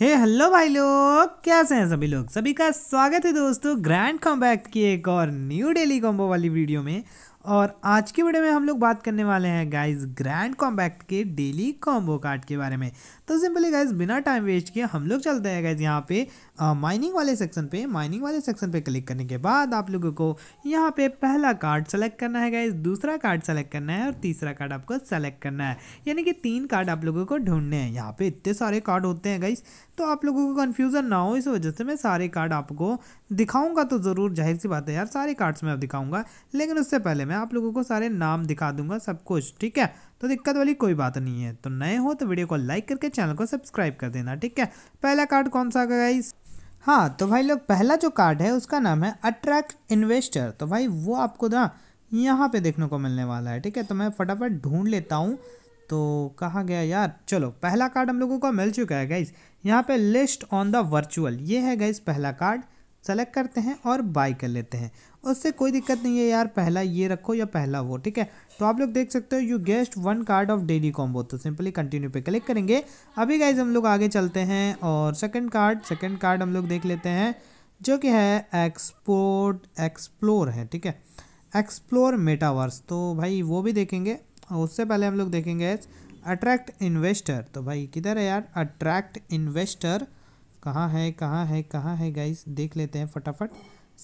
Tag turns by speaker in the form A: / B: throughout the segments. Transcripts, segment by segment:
A: हे hello भाई लोग कैसे हैं सभी लोग सभी का स्वागत है दोस्तों ग्रैंड कॉम्बैक्ट की एक और न्यू डेली कॉम्बो वाली वीडियो में और आज के वीडियो में हम लोग बात करने वाले हैं गाइस ग्रैंड कॉम्बैक्ट के डेली कॉम्बो कार्ड के बारे में तो सिंपली गाइस बिना टाइम वेस्ट किए हम लोग चलते हैं गाइस यहाँ पे माइनिंग वाले सेक्शन पे माइनिंग वाले सेक्शन पे क्लिक करने के बाद आप लोगों को यहाँ पे पहला कार्ड सेलेक्ट करना है गाइज दूसरा कार्ड सेलेक्ट करना है और तीसरा कार्ड आपको सेलेक्ट करना है यानी कि तीन कार्ड आप लोगों को ढूंढने हैं यहाँ पे इतने सारे कार्ड होते हैं गाइज़ तो आप लोगों को कन्फ्यूज़न ना हो इस वजह से मैं सारे कार्ड आपको दिखाऊंगा तो ज़रूर जाहिर सी बात है यार सारे कार्ड्स मैं दिखाऊंगा लेकिन उससे पहले मैं मैं आप लोगों को सारे नाम दिखा दूंगा सब कुछ ठीक है तो दिक्कत वाली कोई बात नहीं है तो नए हो तो वीडियो को लाइक करके चैनल को सब्सक्राइब कर देना ठीक है पहला कार्ड कौन सा गाइस हाँ तो भाई लोग पहला जो कार्ड है उसका नाम है अट्रैक्ट इन्वेस्टर तो भाई वो आपको ना यहाँ पे देखने को मिलने वाला है ठीक है तो मैं फटाफट ढूंढ लेता हूँ तो कहा गया यार चलो पहला कार्ड हम लोगों को मिल चुका है गाइज यहाँ पे लिस्ट ऑन द वर्चुअल ये है गाइज पहला कार्ड सेलेक्ट करते हैं और बाय कर लेते हैं उससे कोई दिक्कत नहीं है यार पहला ये रखो या पहला वो ठीक है तो आप लोग देख सकते हो you guessed one card of daily combo तो सिंपली कंटिन्यू पे क्लिक करेंगे अभी गाइज हम लोग आगे चलते हैं और सेकेंड कार्ड सेकेंड कार्ड हम लोग देख लेते हैं जो कि है एक्सपोर्ट एक्सप्लोर है ठीक है एक्सप्लोर मेटावर्स तो भाई वो भी देखेंगे उससे पहले हम लोग देखेंगे अट्रैक्ट इन्वेस्टर तो भाई किधर है यार अट्रैक्ट इन्वेस्टर कहाँ है कहाँ है कहाँ है गाइस देख लेते हैं फटाफट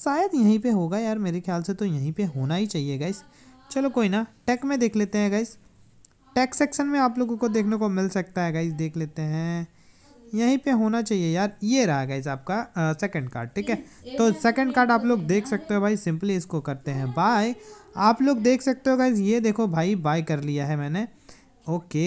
A: शायद यहीं पे होगा यार मेरे ख्याल से तो यहीं पे होना ही चाहिए गाइस चलो कोई ना टेक में देख लेते हैं गाइस टेक सेक्शन में आप लोगों को देखने को मिल सकता है गाइस देख लेते हैं यहीं पे होना चाहिए यार ये रहा गाइस आपका सेकंड कार्ड ठीक है तो सेकंड कार्ड आप लोग देख सकते हो भाई सिंपली इसको करते हैं बाय आप लोग देख सकते हो गाइज ये देखो भाई बाय कर लिया है मैंने ओके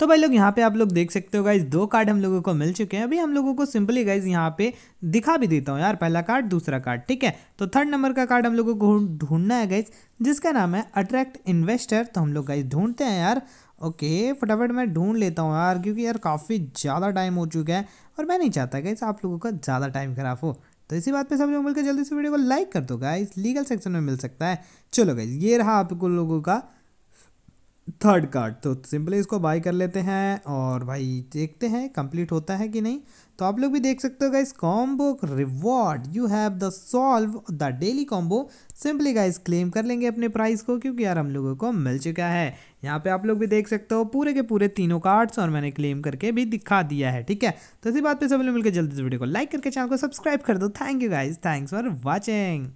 A: तो भाई लोग यहाँ पे आप लोग देख सकते हो गाइज दो कार्ड हम लोगों को मिल चुके हैं अभी हम लोगों को सिंपली गाइज यहाँ पे दिखा भी देता हूँ यार पहला कार्ड दूसरा कार्ड ठीक है तो थर्ड नंबर का कार्ड हम लोगों को ढूंढना है गाइज जिसका नाम है अट्रैक्ट इन्वेस्टर तो हम लोग गाइज ढूंढते हैं यार ओके फटाफट मैं ढूंढ लेता हूँ यार क्योंकि यार काफ़ी ज़्यादा टाइम हो चुका है और मैं नहीं चाहता गाइज आप लोगों का ज़्यादा टाइम खराब हो तो इसी बात पे सब लोग मिलकर जल्दी से वीडियो को लाइक कर दो गाइज लीगल सेक्शन में मिल सकता है चलो गाइज ये रहा आप लोगों का थर्ड कार्ड तो सिंपली इसको बाई कर लेते हैं और भाई देखते हैं कंप्लीट होता है कि नहीं तो आप लोग भी देख सकते हो guys combo reward you have the solve the daily combo simply guys claim कर लेंगे अपने प्राइस को क्योंकि यार हम लोगों को मिल चुका है यहाँ पे आप लोग भी देख सकते हो पूरे के पूरे तीनों कार्ड्स और मैंने क्लेम करके भी दिखा दिया है ठीक है तो इसी बात पर सब लोग मिलकर जल्दी से वीडियो को लाइक करके चैनल को सब्सक्राइब कर दो thank you guys thanks for watching